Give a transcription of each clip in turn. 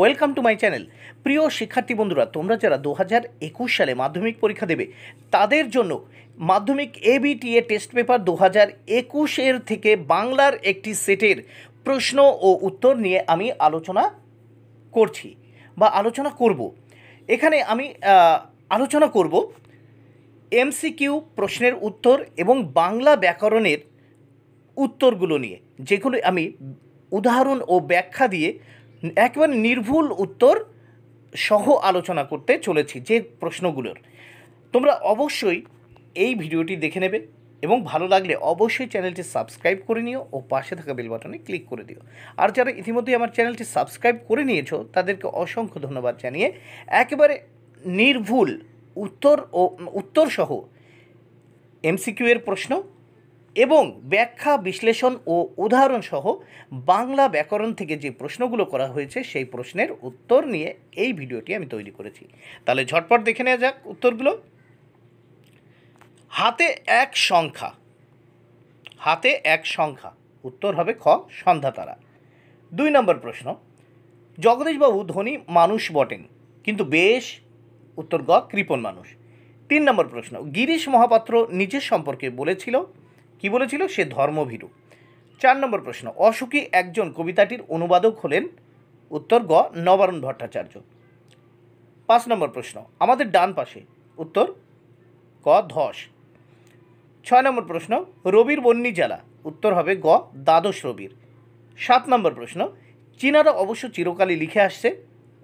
welcome to my channel প্রিয় শিক্ষার্থী বন্ধুরা তোমরা যারা দু হাজার একুশ সালে মাধ্যমিক পরীক্ষা দেবে তাদের জন্য মাধ্যমিক এ টেস্ট পেপার দু হাজার একুশের থেকে বাংলার একটি সেটের প্রশ্ন ও উত্তর নিয়ে আমি আলোচনা করছি বা আলোচনা করব এখানে আমি আলোচনা করব এমসিকিউ প্রশ্নের উত্তর এবং বাংলা ব্যাকরণের উত্তরগুলো নিয়ে যেগুলো আমি উদাহরণ ও ব্যাখ্যা দিয়ে একেবারে নির্ভুল উত্তর সহ আলোচনা করতে চলেছি যে প্রশ্নগুলোর তোমরা অবশ্যই এই ভিডিওটি দেখে নেবে এবং ভালো লাগলে অবশ্যই চ্যানেলটি সাবস্ক্রাইব করে নিও ও পাশে থাকা বেল বাটনে ক্লিক করে দিও আর যারা ইতিমধ্যেই আমার চ্যানেলটি সাবস্ক্রাইব করে নিয়েছো তাদেরকে অসংখ্য ধন্যবাদ জানিয়ে একেবারে নির্ভুল উত্তর ও উত্তরসহ এমসিকিউ এর প্রশ্ন এবং ব্যাখ্যা বিশ্লেষণ ও উদাহরণসহ বাংলা ব্যাকরণ থেকে যে প্রশ্নগুলো করা হয়েছে সেই প্রশ্নের উত্তর নিয়ে এই ভিডিওটি আমি তৈরি করেছি তাহলে ঝটপট দেখে নেওয়া যাক উত্তরগুলো হাতে এক সংখ্যা হাতে এক সংখ্যা উত্তর হবে খ সন্ধ্যাতারা দুই নম্বর প্রশ্ন জগদীশবাবু ধনী মানুষ বটেন কিন্তু বেশ উত্তর গ কৃপণ মানুষ তিন নম্বর প্রশ্ন গিরিশ মহাপাত্র নিজের সম্পর্কে বলেছিল কি বলেছিল সে ধর্মভীরু চার নম্বর প্রশ্ন অসুখী একজন কবিতাটির অনুবাদক হলেন উত্তর গ নবারণ ভট্টাচার্য পাঁচ নম্বর প্রশ্ন আমাদের ডান পাশে উত্তর ক ধস ছয় নম্বর প্রশ্ন রবির বন্যি জেলা উত্তর হবে গ দ্বাদশ রবির সাত নম্বর প্রশ্ন চীনারা অবশ্য চিরকালই লিখে আসছে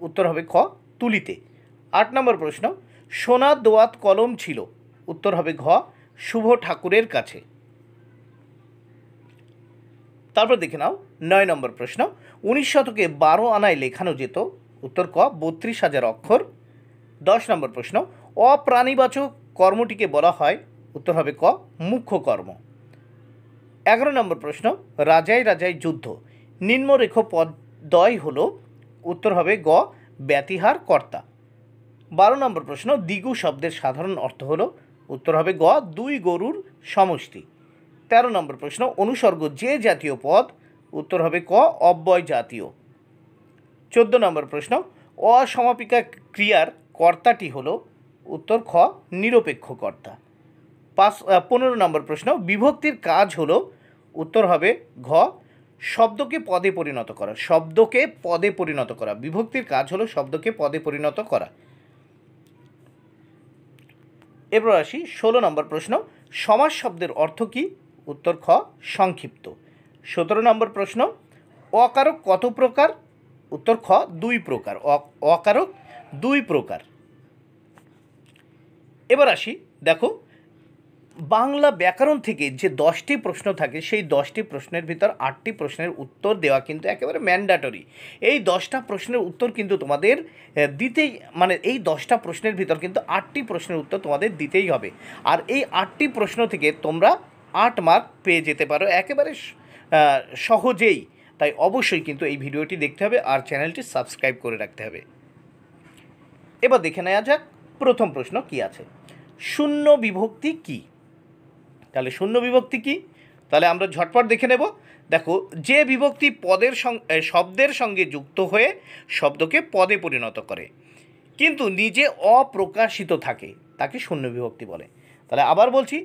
উত্তর হবে খ তুলিতে আট নম্বর প্রশ্ন সোনা দোয়াত কলম ছিল উত্তর হবে ঘ শুভ ঠাকুরের কাছে তারপর দেখে নাও নয় নম্বর প্রশ্ন উনিশ শতকে বারো আনায় লেখানো যেত উত্তর ক বত্রিশ হাজার অক্ষর দশ নম্বর প্রশ্ন অপ্রাণীবাচক কর্মটিকে বলা হয় উত্তর হবে ক মুখ্য কর্ম এগারো নম্বর প্রশ্ন রাজাই রাজাই যুদ্ধ নিম্নরেখ পদয় হল উত্তর হবে গ ব্যতিহার কর্তা বারো নম্বর প্রশ্ন দিগু শব্দের সাধারণ অর্থ হল উত্তর হবে গ দুই গরুর সমষ্টি তেরো নম্বর প্রশ্ন অনুসর্গ যে জাতীয় পদ উত্তর হবে ক অব্যয় জাতীয় চোদ্দ নম্বর প্রশ্ন অসমাপিকা ক্রিয়ার কর্তাটি হল উত্তর খ নিরপেক্ষ কর্তা পাঁচ পনেরো নম্বর প্রশ্ন বিভক্তির কাজ হল উত্তর হবে ঘ শব্দকে পদে পরিণত করা শব্দকে পদে পরিণত করা বিভক্তির কাজ হলো শব্দকে পদে পরিণত করা এরপর আসি ষোলো নম্বর প্রশ্ন সমাজ শব্দের অর্থ কী উত্তর খ সংক্ষিপ্ত সতেরো নম্বর প্রশ্ন অকারক কত প্রকার উত্তর খ দুই প্রকার অকারক দুই প্রকার এবার আসি দেখো বাংলা ব্যাকরণ থেকে যে দশটি প্রশ্ন থাকে সেই দশটি প্রশ্নের ভিতর আটটি প্রশ্নের উত্তর দেওয়া কিন্তু একেবারে ম্যান্ডাটরি এই দশটা প্রশ্নের উত্তর কিন্তু তোমাদের দিতেই মানে এই দশটা প্রশ্নের ভিতর কিন্তু আটটি প্রশ্নের উত্তর তোমাদের দিতেই হবে আর এই আটটি প্রশ্ন থেকে তোমরা আট মার্ক পেয়ে যেতে পারো একেবারে সহজেই তাই অবশ্যই কিন্তু এই ভিডিওটি দেখতে হবে আর চ্যানেলটি সাবস্ক্রাইব করে রাখতে হবে এবার দেখে নেওয়া যাক প্রথম প্রশ্ন কি আছে শূন্য বিভক্তি কি তাহলে শূন্য বিভক্তি কি তাহলে আমরা ঝটপট দেখে নেব দেখো যে বিভক্তি পদের শব্দের সঙ্গে যুক্ত হয়ে শব্দকে পদে পরিণত করে কিন্তু নিজে অপ্রকাশিত থাকে তাকে শূন্য বিভক্তি বলে তাহলে আবার বলছি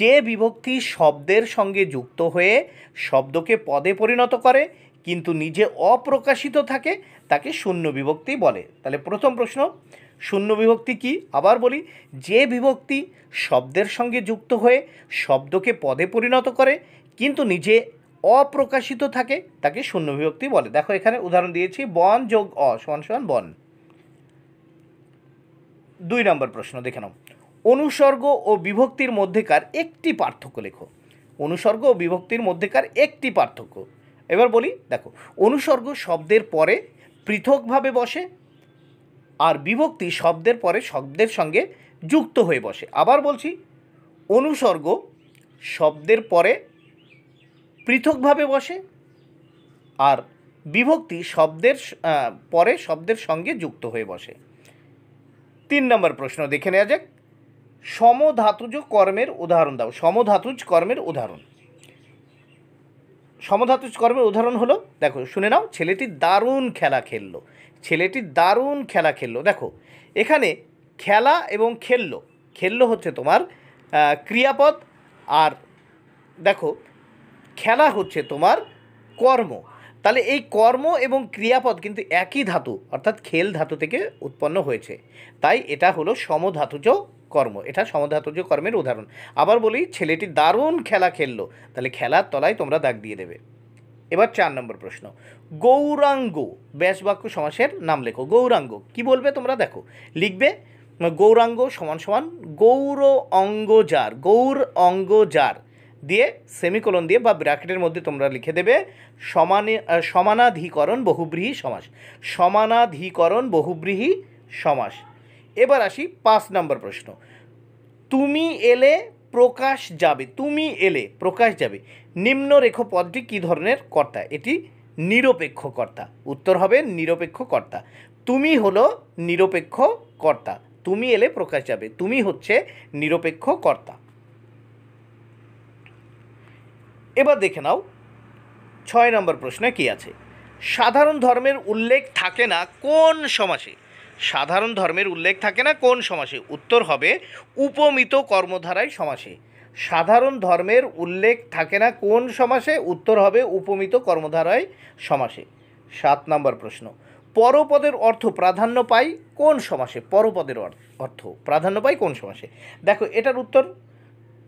যে বিভক্তি শব্দের সঙ্গে যুক্ত হয়ে শব্দকে পদে পরিণত করে কিন্তু নিজে অপ্রকাশিত থাকে তাকে শূন্য বিভক্তি বলে তাহলে প্রথম প্রশ্ন শূন্য বিভক্তি কি আবার বলি যে বিভক্তি শব্দের সঙ্গে যুক্ত হয়ে শব্দকে পদে পরিণত করে কিন্তু নিজে অপ্রকাশিত থাকে তাকে শূন্য বিভক্তি বলে দেখো এখানে উদাহরণ দিয়েছি বন যোগ অ সমান সমান বন দুই নম্বর প্রশ্ন দেখে নাও অনুসর্গ ও বিভক্তির মধ্যেকার একটি পার্থক্য লেখো অনুসর্গ ও বিভক্তির মধ্যেকার একটি পার্থক্য এবার বলি দেখো অনুসর্গ শব্দের পরে পৃথকভাবে বসে আর বিভক্তি শব্দের পরে শব্দের সঙ্গে যুক্ত হয়ে বসে আবার বলছি অনুসর্গ শব্দের পরে পৃথকভাবে বসে আর বিভক্তি শব্দের পরে শব্দের সঙ্গে যুক্ত হয়ে বসে তিন নম্বর প্রশ্ন দেখে নেওয়া যাক সমধাতুজ কর্মের উদাহরণ দাও সমধাতুজ কর্মের উদাহরণ সমধাতুজ কর্মের উদাহরণ হলো দেখো শুনে নাও ছেলেটি দারুণ খেলা খেলল ছেলেটি দারুণ খেলা খেললো দেখো এখানে খেলা এবং খেলল খেললো হচ্ছে তোমার ক্রিয়াপদ আর দেখো খেলা হচ্ছে তোমার কর্ম তাহলে এই কর্ম এবং ক্রিয়াপদ কিন্তু একই ধাতু অর্থাৎ খেল ধাতু থেকে উৎপন্ন হয়েছে তাই এটা হলো সমধাতুজ কর্ম এটা সমধাতুজ কর্মের উদাহরণ আবার বলি ছেলেটি দারুণ খেলা খেললো তাহলে খেলার তলায় তোমরা দাগ দিয়ে দেবে এবার চার নম্বর প্রশ্ন গৌরাঙ্গ ব্যাস বাক্য সমাসের নাম লেখো গৌরাঙ্গ কি বলবে তোমরা দেখো লিখবে গৌরাঙ্গ সমান সমান গৌর অঙ্গ যার গৌর অঙ্গ যার দিয়ে সেমিকোলন দিয়ে বা ব্র্যাকেটের মধ্যে তোমরা লিখে দেবে সমানে সমানাধিকরণ বহুব্রীহী সমাস সমানাধিকরণ বহুব্রীহী সমাস এবার আসি পাঁচ নম্বর প্রশ্ন তুমি এলে প্রকাশ যাবে তুমি এলে প্রকাশ যাবে নিম্নরেখ পদটি কী ধরনের কর্তা এটি নিরপেক্ষ কর্তা উত্তর হবে নিরপেক্ষ কর্তা তুমি হলো নিরপেক্ষ কর্তা তুমি এলে প্রকাশ যাবে তুমি হচ্ছে নিরপেক্ষ কর্তা এবার দেখে নাও ছয় নম্বর প্রশ্নে কী আছে সাধারণ ধর্মের উল্লেখ থাকে না কোন সমাসে সাধারণ ধর্মের উল্লেখ থাকে না কোন সমাসে উত্তর হবে উপমিত কর্মধারায় সমাসে সাধারণ ধর্মের উল্লেখ থাকে না কোন সমাসে উত্তর হবে উপমিত কর্মধারায় সমাসে সাত নম্বর প্রশ্ন পরপদের অর্থ প্রাধান্য পায় কোন সমাসে পরপদের অর্থ প্রাধান্য পায় কোন সমাসে দেখো এটার উত্তর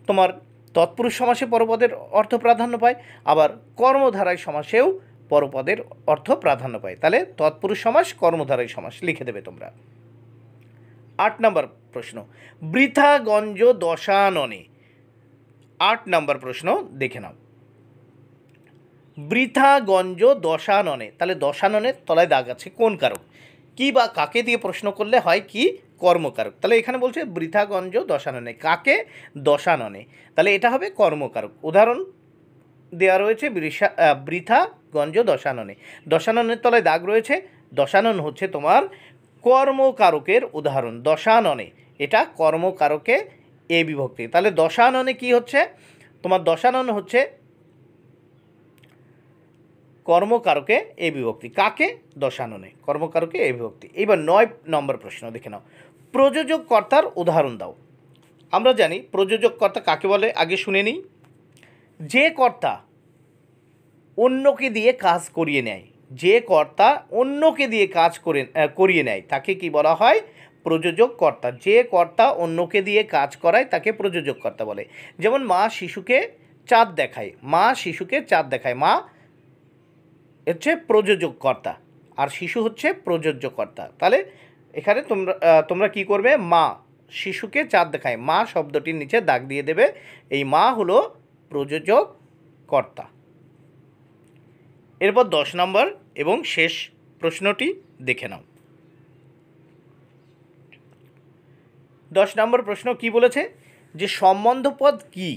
তোমার তৎপুরুষ সমাসে পরপদের অর্থ প্রাধান্য পায় আবার কর্মধারায় সমাসেও পরপদের অর্থ প্রাধান্য পায় তাহলে তৎপুরুষ সমাস কর্মধারায় সমাস লিখে দেবে তোমরা আট নম্বর প্রশ্ন বৃথা গঞ্জ দশাননে আট নম্বর প্রশ্ন দেখে নাও বৃথা গঞ্জ দশাননে তাহলে দশাননের তলায় দাগ আছে কোন কারণ কি বা কাকে দিয়ে প্রশ্ন করলে হয় কি কর্মকারক তাহলে এখানে বলছে বৃথাগঞ্জ দশাননে কাকে দশাননে তাহলে এটা হবে কর্মকারক উদাহরণ দেওয়া রয়েছে বৃষা বৃথাগঞ্জ দশাননে দশাননের তলায় দাগ রয়েছে দশানন হচ্ছে তোমার কর্মকারকের উদাহরণ দশাননে এটা কর্মকারকে এ বিভক্তি তাহলে দশাননে কি হচ্ছে তোমার দশানন হচ্ছে কর্মকারকে এ বিভক্তি কাকে দশাননে কর্মকারকে এ বিভক্তি এবার নয় নম্বর প্রশ্ন দেখে নাও প্রযোজক কর্তার উদাহরণ দাও আমরা জানি প্রযোজক কর্তা কাকে বলে আগে শুনে নিই যে কর্তা অন্যকে দিয়ে কাজ করিয়ে নেয় যে কর্তা অন্যকে দিয়ে কাজ করে করিয়ে নেয় তাকে কি বলা হয় প্রযোজক কর্তা যে কর্তা অন্যকে দিয়ে কাজ করায় তাকে প্রযোজক কর্তা বলে যেমন মা শিশুকে চাঁদ দেখায় মা শিশুকে চাঁদ দেখায় মা হচ্ছে প্রযোজক কর্তা আর শিশু হচ্ছে প্রযোজ্য কর্তা তাহলে এখানে তোমরা তোমরা কি করবে মা শিশুকে চাঁদ দেখায় মা শব্দটির নিচে দাগ দিয়ে দেবে এই মা হলো প্রযোজক কর্তা এরপর দশ নম্বর এবং শেষ প্রশ্নটি দেখে নাও দশ নম্বর প্রশ্ন কি বলেছে যে সম্বন্ধপদ কি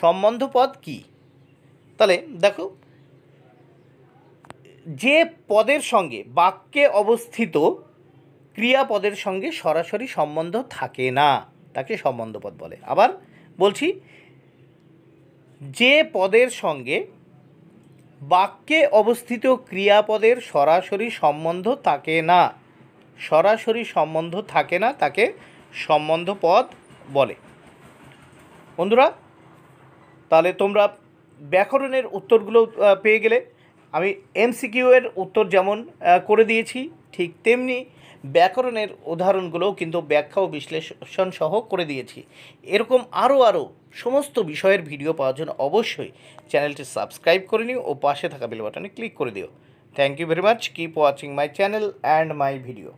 সম্বন্ধপদ কি তাহলে দেখো যে পদের সঙ্গে বাক্যে অবস্থিত ক্রিয়াপদের সঙ্গে সরাসরি সম্বন্ধ থাকে না তাকে সম্বন্ধ পদ বলে আবার বলছি যে পদের সঙ্গে বাক্যে অবস্থিত ক্রিয়াপদের সরাসরি সম্বন্ধ থাকে না সরাসরি সম্বন্ধ থাকে না তাকে সম্বন্ধ পদ বলে বন্ধুরা তাহলে তোমরা ব্যাকরণের উত্তরগুলো পেয়ে গেলে আমি এমসিকিউ এর উত্তর যেমন করে দিয়েছি ঠিক তেমনি ব্যাকরণের উদাহরণগুলোও কিন্তু ব্যাখ্যা ও বিশ্লেষণ সহ করে দিয়েছি এরকম আরও আরও সমস্ত বিষয়ের ভিডিও পাওয়ার জন্য অবশ্যই চ্যানেলটি সাবস্ক্রাইব করে নিও ও পাশে থাকা বেল বাটনে ক্লিক করে দিও thank you very much keep watching my channel and my video